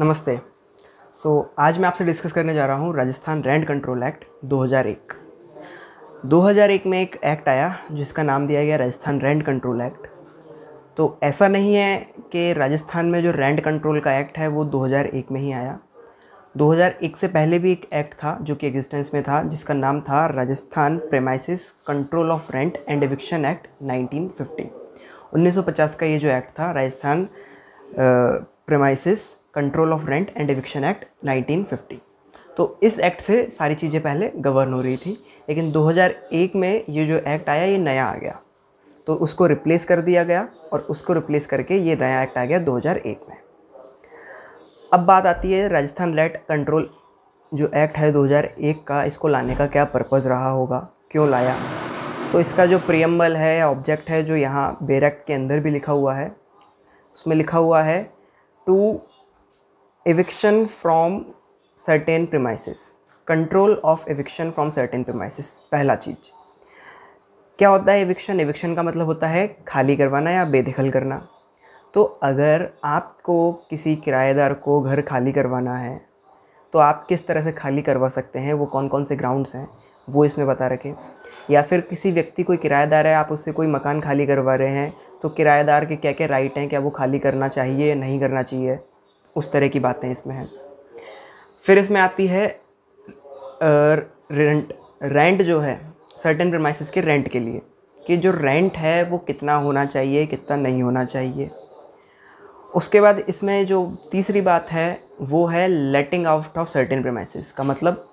नमस्ते सो so, आज मैं आपसे डिस्कस करने जा रहा हूँ राजस्थान रेंट कंट्रोल एक्ट 2001 2001 में एक एक्ट आया जिसका नाम दिया गया राजस्थान रेंट कंट्रोल एक्ट तो ऐसा नहीं है कि राजस्थान में जो रेंट कंट्रोल का एक्ट है वो 2001 में ही आया 2001 से पहले भी एक एक्ट था जो कि एग्जिस्टेंस में था जिसका नाम था Rajasthan premises control of rent and eviction act 1950 1950 का ये जो एक्ट था Rajasthan premises control of rent and eviction act 1950 तो इस एक्ट से सारी चीज़ें पहले गवर्न हो रही थी लेकिन 2001 में ये जो एक्ट आया ये नया आ गया तो उसको रिप्लेस कर दिया गया और उसको रिप्लेस करके ये नया एक्ट आ गया 2001 में अब बात आती है राजस्थान लेट कंट्रोल जो एक्ट है 2001 का इसको लाने का क्या पर्पज़ रहा होगा क्यों लाया तो इसका जो प्रियम्बल है ऑब्जेक्ट है जो यहाँ बेर एक्ट के अंदर भी लिखा हुआ है उसमें लिखा हुआ है to eviction from certain premises control of eviction from certain premises पहला चीज़ क्या होता है एविक्शन एविक्शन का मतलब होता है खाली करवाना या बेदखल करना तो अगर आपको किसी किराएदार को घर खाली करवाना है तो आप किस तरह से खाली करवा सकते हैं वो कौन कौन से ग्राउंड्स हैं वो इसमें बता रखें या फिर किसी व्यक्ति कोई किराएदार है आप उससे कोई मकान खाली करवा रहे हैं तो किराएदार के क्या क्या राइट हैं क्या वो खाली करना चाहिए नहीं करना चाहिए उस तरह की बातें इसमें हैं फिर इसमें आती है रेंट रेंट जो है सर्टेन प्रमाइसिस के रेंट के लिए कि जो रेंट है वो कितना होना चाहिए कितना नहीं होना चाहिए उसके बाद इसमें जो तीसरी बात है वो है letting out of certain premises का मतलब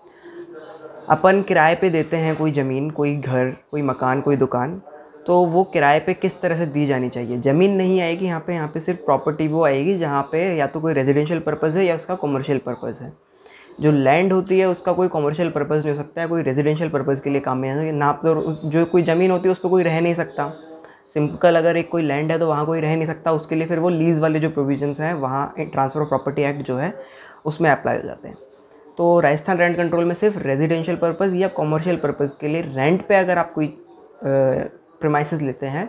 अपन किराए पे देते हैं कोई ज़मीन कोई घर कोई मकान कोई दुकान तो वो किराए पे किस तरह से दी जानी चाहिए ज़मीन नहीं आएगी यहाँ पे यहाँ पे सिर्फ प्रॉपर्टी वो आएगी जहाँ पे या तो कोई रेजिडेंशियल पर्पज़ है या उसका कमर्शियल पर्पज़ है जो लैंड होती है उसका कोई कमर्शियल पर्पज़ नहीं हो सकता है कोई रेजिडेंशियल पर्पज़ के लिए काम में है ना तो उस जो कोई ज़मीन होती है उस पर कोई रह नहीं सकता सिंपल अगर एक कोई लैंड है तो वहाँ कोई रह नहीं सकता उसके लिए फिर वो लीज़ वाले जो प्रोविजंस हैं वहाँ ट्रांसफ़र ऑफ प्रॉपर्टी एक्ट जो है उसमें अप्लाई हो जाते हैं तो राजस्थान रेंट कंट्रोल में सिर्फ रेजिडेंशियल पर्पज़ या कॉमर्शियल पर्पज़ के लिए रेंट पे अगर आप कोई प्रमाइसिस लेते हैं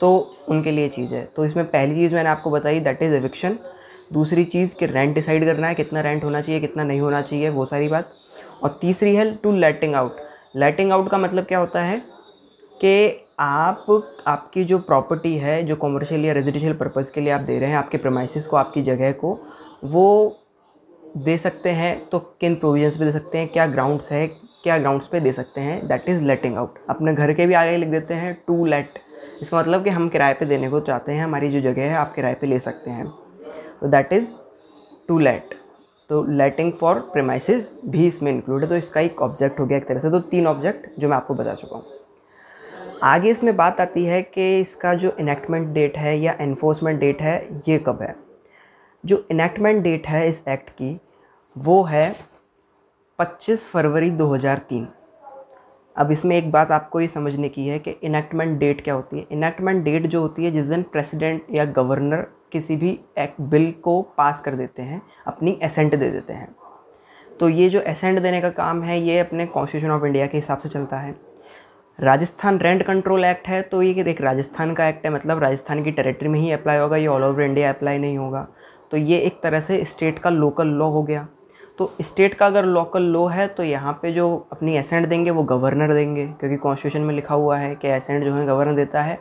तो उनके लिए चीज़ है तो इसमें पहली चीज़ मैंने आपको बताई दैट इज़ एविक्शन दूसरी चीज़ कि रेंट डिसाइड करना है कितना रेंट होना चाहिए कितना नहीं होना चाहिए वो सारी बात और तीसरी है to letting out letting out का मतलब क्या होता है कि आप आपकी जो प्रॉपर्टी है जो कॉमर्शियल या रेजिडेंशियल पर्पज़ के लिए आप दे रहे हैं आपके प्रमाइसिस को आपकी जगह को वो दे सकते हैं तो किन प्रोविजंस पे दे सकते हैं क्या ग्राउंड्स है क्या ग्राउंड्स पे दे सकते हैं दैट इज़ लेटिंग आउट अपने घर के भी आगे लिख देते हैं टू लेट इसका मतलब कि हम किराए पे देने को चाहते हैं हमारी जो जगह है आप किराए पे ले सकते हैं तो दैट इज़ टू लेट तो लेटिंग फॉर प्रेमाइसिस भी इसमें इंक्लूड है तो इसका एक ऑब्जेक्ट हो गया एक तरह से तो तीन ऑब्जेक्ट जो मैं आपको बता चुका हूँ आगे इसमें बात आती है कि इसका जो इनेक्टमेंट डेट है या इन्फोर्समेंट डेट है ये कब है जो इनेक्टमेंट डेट है इस एक्ट की वो है 25 फरवरी 2003 अब इसमें एक बात आपको ये समझने की है कि इनैक्टमेंट डेट क्या होती है इनेक्टमेंट डेट जो होती है जिस दिन प्रेसिडेंट या गवर्नर किसी भी एक्ट बिल को पास कर देते हैं अपनी एसेंट दे देते हैं तो ये जो एसेंट देने का काम है ये अपने कॉन्स्टिट्यूशन ऑफ इंडिया के हिसाब से चलता है राजस्थान रेंट कंट्रोल एक्ट है तो ये एक राजस्थान का एक्ट है मतलब राजस्थान की टेरिटरी में ही अप्लाई होगा ये ऑल ओवर इंडिया अप्लाई नहीं होगा तो ये एक तरह से स्टेट का लोकल लॉ हो गया तो स्टेट का अगर लोकल लॉ है तो यहाँ पे जो अपनी एसेंट देंगे वो गवर्नर देंगे क्योंकि कॉन्स्टिट्यूशन में लिखा हुआ है कि एसेंट जो है गवर्नर देता है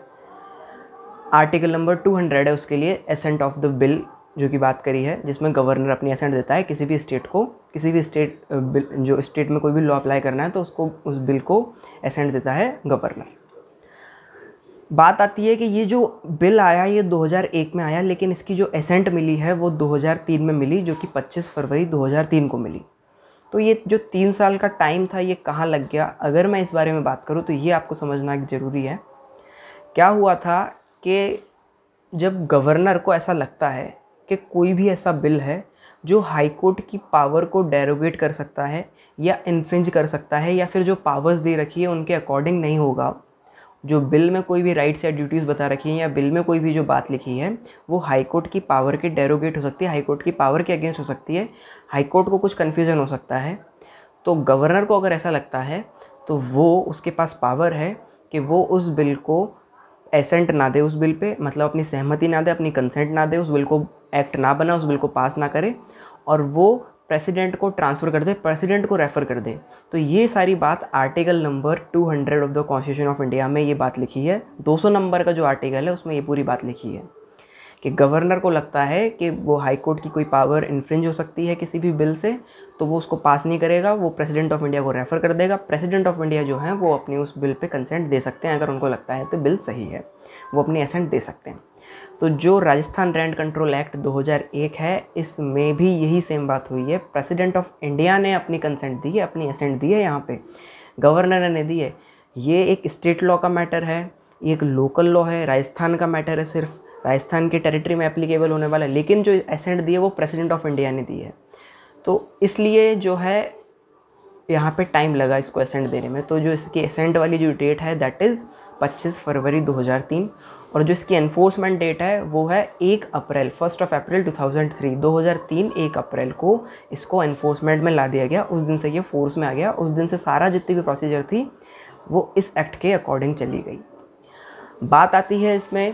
आर्टिकल नंबर 200 है उसके लिए एसेंट ऑफ द बिल जो कि बात करी है जिसमें गवर्नर अपनी एसेंट देता है किसी भी स्टेट को किसी भी स्टेट बिल uh, जो स्टेट में कोई भी लॉ अप्लाई करना है तो उसको उस बिल को एसेंट देता है गवर्नर बात आती है कि ये जो बिल आया ये 2001 में आया लेकिन इसकी जो एसेंट मिली है वो 2003 में मिली जो कि 25 फरवरी 2003 को मिली तो ये जो तीन साल का टाइम था ये कहाँ लग गया अगर मैं इस बारे में बात करूँ तो ये आपको समझना ज़रूरी है क्या हुआ था कि जब गवर्नर को ऐसा लगता है कि कोई भी ऐसा बिल है जो हाई कोर्ट की पावर को डेरोगेट कर सकता है या इन्फ्रिंज कर सकता है या फिर जो पावर्स दे रखी है उनके अकॉर्डिंग नहीं होगा जो बिल में कोई भी राइट्स या ड्यूटीज़ बता रखी हैं या बिल में कोई भी जो बात लिखी है वो हाई कोर्ट की पावर के डेरोगेट हो सकती है हाई कोर्ट की पावर के अगेंस्ट हो सकती है हाई कोर्ट को कुछ कन्फ्यूज़न हो सकता है तो गवर्नर को अगर ऐसा लगता है तो वो उसके पास पावर है कि वो उस बिल को एसेंट ना दे उस बिल पे मतलब अपनी सहमति ना दे अपनी कंसेंट ना दे उस बिल को एक्ट ना बना उस बिल को पास ना करे और वो प्रेसिडेंट को ट्रांसफ़र कर दे प्रेसिडेंट को रेफ़र कर दे तो ये सारी बात article number 200 of the constitution of India में ये बात लिखी है 200 नंबर का जो आर्टिकल है उसमें ये पूरी बात लिखी है कि गवर्नर को लगता है कि वो हाई कोर्ट की कोई पावर इन्फ्रिंज हो सकती है किसी भी बिल से तो वो उसको पास नहीं करेगा वो प्रेसिडेंट ऑफ इंडिया को रेफ़र कर देगा प्रेसिडेंट ऑफ इंडिया जो है वो अपनी उस बिल पे कंसेंट दे सकते हैं अगर उनको लगता है तो बिल सही है वो अपनी एसेंट दे सकते हैं तो जो राजस्थान रेंट कंट्रोल एक्ट 2001 है इसमें भी यही सेम बात हुई है प्रेसिडेंट ऑफ इंडिया ने अपनी कंसेंट दी है अपनी असेंट दी है यहाँ पर गवर्नर ने दी है ये एक स्टेट लॉ का मैटर है ये एक लोकल लॉ है राजस्थान का मैटर है सिर्फ राजस्थान की टेरिटरी में एप्लीकेबल होने वाला है लेकिन जो एसेंट दी है वो प्रेसिडेंट ऑफ इंडिया ने दी है तो इसलिए जो है यहाँ पे टाइम लगा इसको एसेंट देने में तो जो इसकी एसेंट वाली जो डेट है दैट इज़ 25 फरवरी 2003 और जो इसकी एनफोर्समेंट डेट है वो है एक अप्रैल फर्स्ट ऑफ अप्रैल 2003 2003 एक अप्रैल को इसको एनफोर्समेंट में ला दिया गया उस दिन से ये फोर्स में आ गया उस दिन से सारा जितनी भी प्रोसीजर थी वो इस एक्ट के अकॉर्डिंग चली गई बात आती है इसमें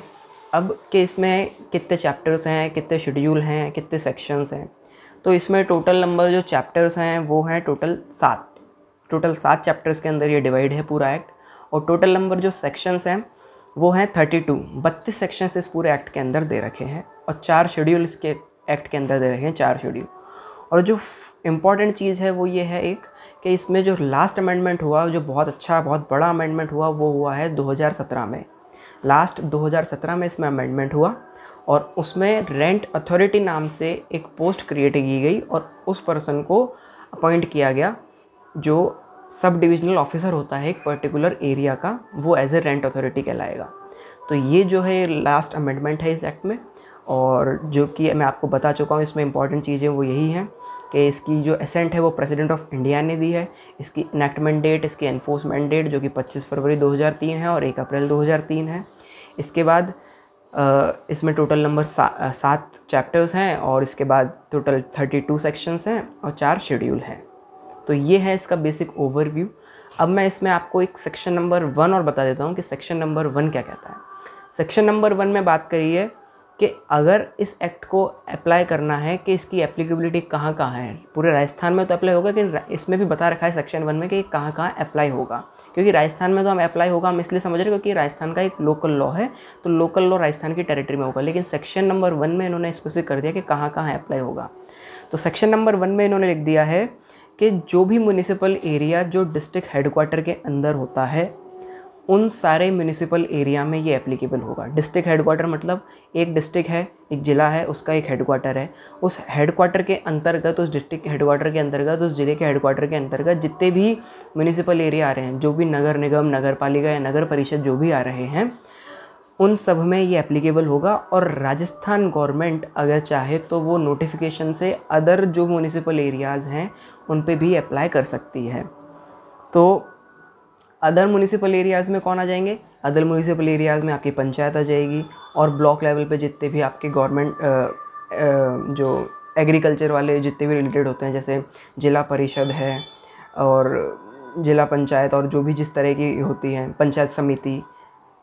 अब कि इसमें कितने चैप्टर्स हैं कितने शेड्यूल हैं कितने सेक्शंस हैं तो इसमें टोटल नंबर जो चैप्टर्स हैं वो हैं टोटल सात टोटल सात चैप्टर्स के अंदर ये डिवाइड है पूरा एक्ट और टोटल नंबर जो सेक्शंस हैं वो हैं थर्टी टू बत्तीस सेक्शंस इस पूरे एक्ट के अंदर दे रखे हैं और चार शेड्यूल इसके एक्ट के अंदर दे रखे हैं चार शेड्यूल और जो इम्पॉर्टेंट चीज़ है वो ये है एक कि इसमें जो लास्ट अमेंडमेंट हुआ जो बहुत अच्छा बहुत बड़ा अमेंडमेंट हुआ वो हुआ है 2017 में लास्ट 2017 में इसमें अमेंडमेंट हुआ और उसमें रेंट अथॉरिटी नाम से एक पोस्ट क्रिएट की गई और उस पर्सन को अपॉइंट किया गया जो सब डिविजनल ऑफिसर होता है एक पर्टिकुलर एरिया का वो एज ए रेंट अथॉरिटी कहलाएगा तो ये जो है लास्ट अमेंडमेंट है इस एक्ट में और जो कि मैं आपको बता चुका हूँ इसमें इंपॉर्टेंट चीज़ें वो यही हैं कि इसकी जो एसेंट है वो प्रेसिडेंट ऑफ इंडिया ने दी है इसकी इनेक्टमेंट डेट इसकी एनफोर्समेंट डेट जो कि 25 फरवरी 2003 है और 1 अप्रैल 2003 है इसके बाद इसमें टोटल नंबर सा, सात चैप्टर्स हैं और इसके बाद टोटल 32 सेक्शंस हैं और चार शेड्यूल हैं तो ये है इसका बेसिक ओवरव्यू अब मैं इसमें आपको एक सेक्शन नंबर वन और बता देता हूँ कि सेक्शन नंबर वन क्या कहता है सेक्शन नंबर वन में बात करिए कि अगर इस एक्ट को अप्लाई करना है कि इसकी एप्लीकेबिलिटी कहाँ कहाँ है पूरे राजस्थान में तो अप्लाई होगा लेकिन इसमें भी बता रखा है सेक्शन वन में कि कहाँ कहाँ अप्लाई होगा क्योंकि राजस्थान में तो हम अप्लाई होगा हम इसलिए समझ रहे हैं क्योंकि राजस्थान का एक लोकल लॉ है तो लोकल लॉ राजस्थान की टेरिटरी में होगा लेकिन सेक्शन नंबर वन में इन्होंने स्पेसिफिक कर दिया कि कहाँ कहाँ अप्लाई होगा तो सेक्शन नंबर वन में इन्होंने लिख दिया है कि जो भी म्यूनिसिपल एरिया जो डिस्ट्रिक्ट हेडक्वार्टर के अंदर होता है उन सारे म्यूनिसिपल एरिया में ये एप्लीकेबल होगा डिस्ट्रिक्ट हेडक्वार्टर मतलब एक डिस्ट्रिक्ट है एक ज़िला है उसका एक हेडक्वार्टर है उस हेडक्वार्टर के अंतर्गत उस डिस्ट्रिक्ट हेडक्वार्टर के अंतर्गत उस ज़िले के हेडक्वार्टर के अंतर्गत जितने भी म्यूनिसिपल एरिया आ रहे हैं जो भी नगर निगम नगर पालिका या नगर परिषद जो भी आ रहे हैं उन सब में ये एप्लीकेबल होगा और राजस्थान गवर्नमेंट अगर चाहे तो वो नोटिफिकेशन से अदर जो म्यूनिसिपल एरियाज़ हैं उन पर भी अप्लाई कर सकती है तो अदर म्यूनिसिपल एरियाज़ में कौन आ जाएंगे अदर म्यूनिसिपल एरियाज़ में आपकी पंचायत आ जाएगी और ब्लॉक लेवल पे जितने भी आपके गवर्नमेंट जो एग्रीकल्चर वाले जितने भी रिलेटेड होते हैं जैसे ज़िला परिषद है और ज़िला पंचायत और जो भी जिस तरह की होती है पंचायत समिति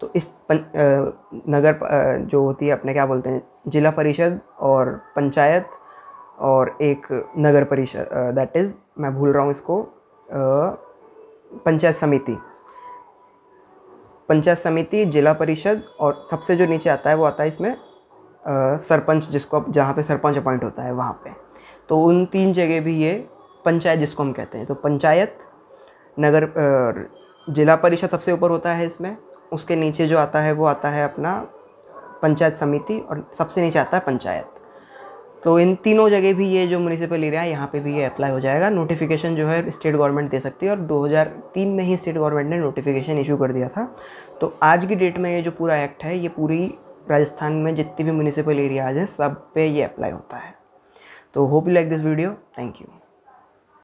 तो इस पन, आ, नगर आ, जो होती है अपने क्या बोलते हैं ज़िला परिषद और पंचायत और एक नगर परिषद दैट इज़ मैं भूल रहा हूँ इसको आ, पंचायत समिति पंचायत समिति जिला परिषद और सबसे जो नीचे आता है वो आता है इसमें आ, सरपंच जिसको जहाँ पे सरपंच अपॉइंट होता है वहाँ पे तो उन तीन जगह भी ये पंचायत जिसको हम कहते हैं तो पंचायत नगर जिला परिषद सबसे ऊपर होता है इसमें उसके नीचे जो आता है वो आता है अपना पंचायत समिति और सबसे नीचे आता है पंचायत तो इन तीनों जगह भी ये जो म्यूनिसिपल एरिया है यहाँ पे भी ये अप्लाई हो जाएगा नोटिफिकेशन जो है स्टेट गवर्नमेंट दे सकती है और 2003 में ही स्टेट गवर्नमेंट ने नोटिफिकेशन इशू कर दिया था तो आज की डेट में ये जो पूरा एक्ट है ये पूरी राजस्थान में जितनी भी म्यूनिसिपल एरियाज हैं सब पे ये अप्लाई होता है तो hope you like this video thank you